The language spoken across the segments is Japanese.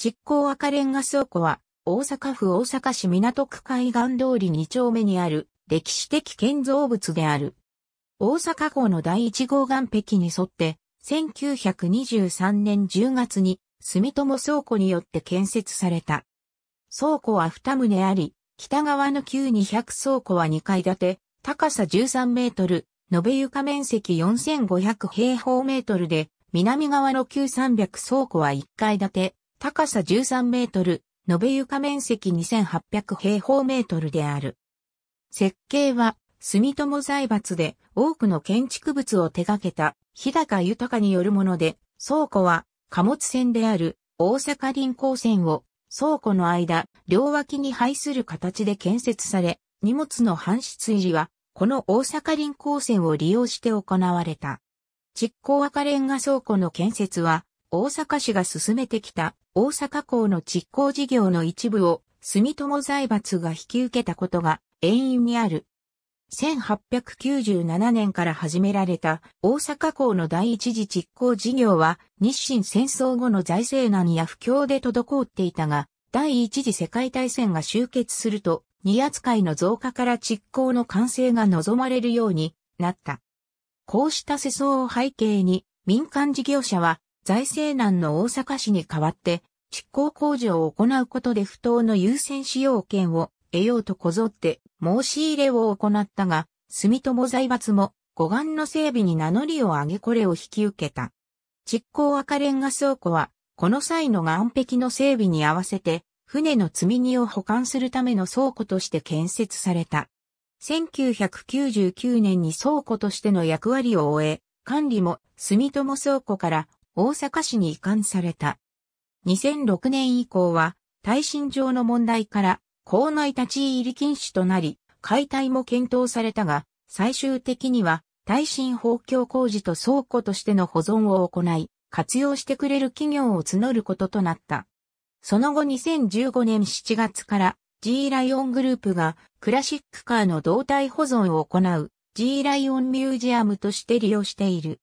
実行赤レンガ倉庫は、大阪府大阪市港区海岸通り2丁目にある歴史的建造物である。大阪港の第1号岸壁に沿って、1923年10月に住友倉庫によって建設された。倉庫は2棟あり、北側の旧200倉庫は2階建て、高さ13メートル、延べ床面積4500平方メートルで、南側の旧300倉庫は1階建て、高さ13メートル、延べ床面積2800平方メートルである。設計は、住友財閥で多くの建築物を手掛けた日高豊によるもので、倉庫は貨物船である大阪臨港線を倉庫の間、両脇に配する形で建設され、荷物の搬出入りは、この大阪臨港線を利用して行われた。実行赤レンガ倉庫の建設は、大阪市が進めてきた大阪港の実行事業の一部を住友財閥が引き受けたことが遠因にある。1897年から始められた大阪港の第一次実行事業は日清戦争後の財政難や不況で滞っていたが、第一次世界大戦が終結すると、二扱いの増加から実行の完成が望まれるようになった。こうした世相を背景に民間事業者は財政難の大阪市に代わって、執行工事を行うことで不当の優先使用権を得ようとこぞって申し入れを行ったが、住友財閥も護岸の整備に名乗りを上げこれを引き受けた。実行赤レンガ倉庫は、この際の岸壁の整備に合わせて、船の積み荷を保管するための倉庫として建設された。1999年に倉庫としての役割を終え、管理も住友倉庫から大阪市に移管された。2006年以降は、耐震上の問題から、校内立ち入り禁止となり、解体も検討されたが、最終的には、耐震補強工事と倉庫としての保存を行い、活用してくれる企業を募ることとなった。その後2015年7月から G ライオングループがクラシックカーの胴体保存を行う G ライオンミュージアムとして利用している。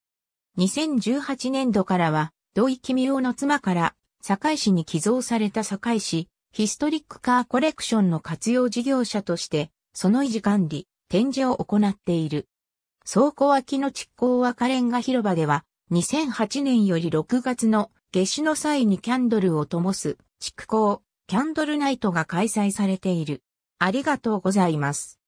2018年度からは、土井君雄の妻から、堺市に寄贈された堺市、ヒストリックカーコレクションの活用事業者として、その維持管理、展示を行っている。倉庫脇の築港赤レンガ広場では、2008年より6月の夏至の際にキャンドルを灯す、築港、キャンドルナイトが開催されている。ありがとうございます。